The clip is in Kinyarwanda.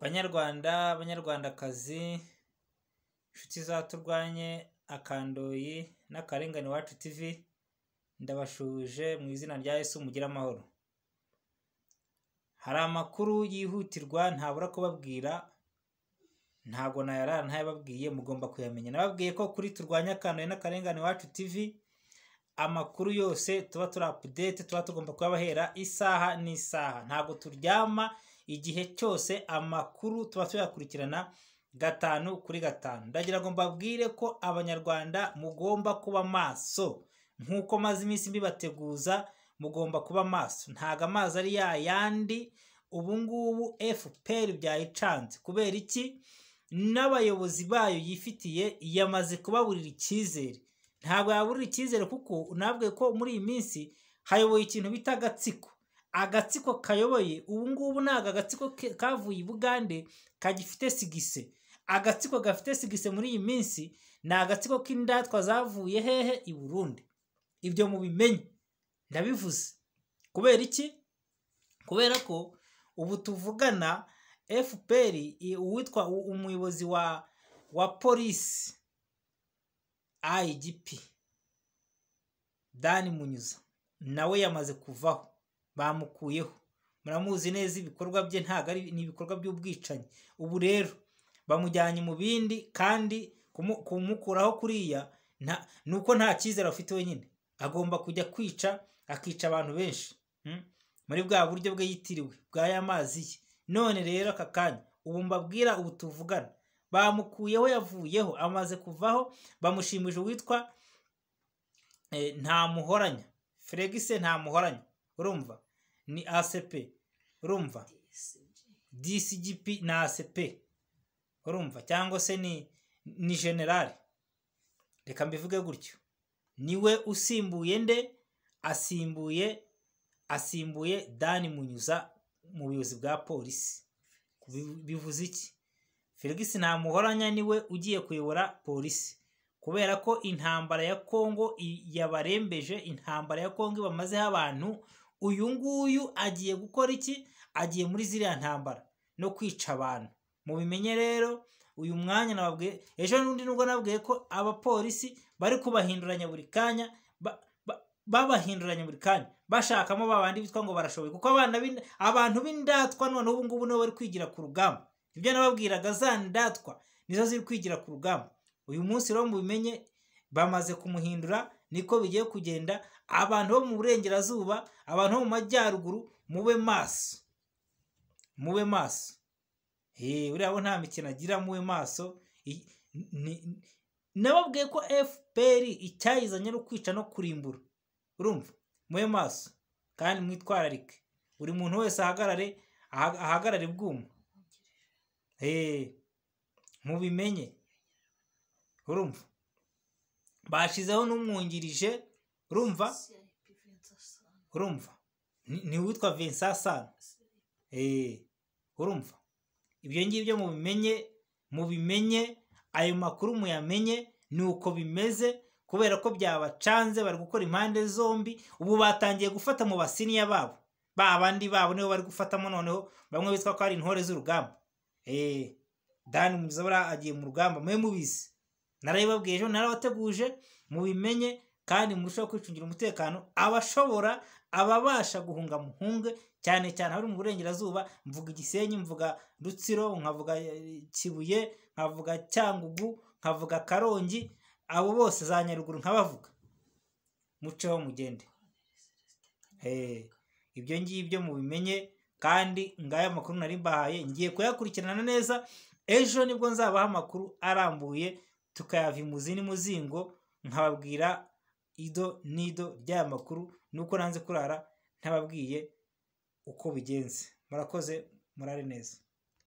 banyarwanda banyarwandakazi inshuti za turwanye akandoyi n'akarengane iwacu TV ndabashuje mu izina rya yesu mugira amahoro hari amakuru yihutirwa ntabura kubabwira ntabwo nayarara ntayababwiye mugomba kuyamenya nababwiye ko kuri turwanya akandoyi n'akarengane iwacu TV amakuru yose tuba turi apudete tuba tugomba kuyabahera isaha n'isaha ntabwo turyama igihe cyose amakuru tuba tuyakurikirana gatanu kuri gatanu ndagira ngo mbabwire ko abanyarwanda mugomba kuba maso nk'uko maze iminsi mbibateguza mugomba kuba maso ntabwo amazi ari ya yandi ubungubu ngubu FPR byayicanze kubera iki n'abayobozi bayo yifitiye yamaze kubaburira icyizere ntabwo yaburira icyizere kuko unabwe ko muri iyi minsi hayoboye ikintu bita agatsiko agatsiko kayoboye ubu ngubu ntabwo agatsiko kavuye i bugande kagifite sigise agatsiko gafite sigise muri iyi minsi ni agatsiko k'indatwa zavuye hehe i burundi ibyo mubimenye ndabivuze kubera iki kubera ko ubu tuvugana fpr uwitwa umuyobozi wa wa polisi igp dani munyuza nawe yamaze kuvaho bamukuyeho muramuzi neza ibikorwa bye ntabwo ari ibikorwa by'ubwicanyi ubu rero bamujyanye mu bindi kandi kumukuraho kuriya ni uko nta cyizere afite wenyine agomba kujya kwica akica abantu benshi hmm? muri bwa buryo bwe yitiriwe bwa ya mazi ye none rero aka kanya ubu mbabwira ubu tuvugana bamukuyeho yavuyeho amaze kuvaho bamushimije uwitwa eh, ntamuhoranya feregise muhoranya urumva ni asepe urumva dcgp ni asepe urumva cyangwa se ni ni generale reka mbivuge gutyo niwe usimbuye nde asimbuye asimbuye dani munyuza mu buyobozi bwa polisi bivuze iki felix ntamuhoranya niwe ugiye kuyobora polisi kubera ko intambara ya kongo yabarembeje intambara ya kongo bamazeho abantu uyu nguyu agiye gukora iki agiye muri ziriya ntambara no kwica abantu mubimenye rero uyu mwanya nababwiye ejo n'undi nubwo nabwiye ko abapolisi bari kubahinduranya buri kanya babahinduranya buri kanya bashakamo babandi bitwa ngo barashoboye kuko abantu b'indatwa none ubu ngubu nibo bari kwigira ku rugamba ibyo nababwiraga za ndatwa nizo ziri kwigira ku rugamba uyu munsi rero mubimenye bamaze kumuhindura niko bigiye kugenda abantu bo mu burengerazuba abantu bo mu majyaruguru mube maso mube maso eh, buriya bo nta mikino agira mube maso nababwiye ko fpr icyayizanye ari ukwica no kurimbura urumva mube maso kandi mwitwararike buri muntu wese ahagarare ahagarare bwuma eh, mubimenye urumva bashyizeho n'umwungirije rumva urumva ni uwitwa vinsasana eh, urumva ibyo ngibyo mubimenye mubimenye ayo makuru muyamenye ni uko bimeze kubera ko byabacanze bari gukora impande zombi ubu batangiye gufata mu basiniya babo ba bandi babo nibo bari gufatamo noneho bamwe bitwa ko ari intore z'urugamba eh, dani muzabura agiye mu rugamba mwe mubizi narabibabwiye ejo narabateguje mubimenye kandi murushaho kwicungira umutekano abashobora ababasha guhunga muhunge cyane cyane hari mu burengerazuba mvuga igisenyi mvuga rutsiro nkavuga eh, kibuye nkavuga cyangugu nkavuga karongi abo bose za nyaruguru nkabavuga muceho mugende eh, ibyo ngibyo mubimenye kandi ngaya makuru nari mbahaye ngiye kuyakurikirana neza ejo nibwo nzabaha amakuru arambuye tukayava muzini muzingo nkababwira ido n'ido ry'aya makuru nuko nanze kurara ntababwiye uko bigenze murakoze murare neza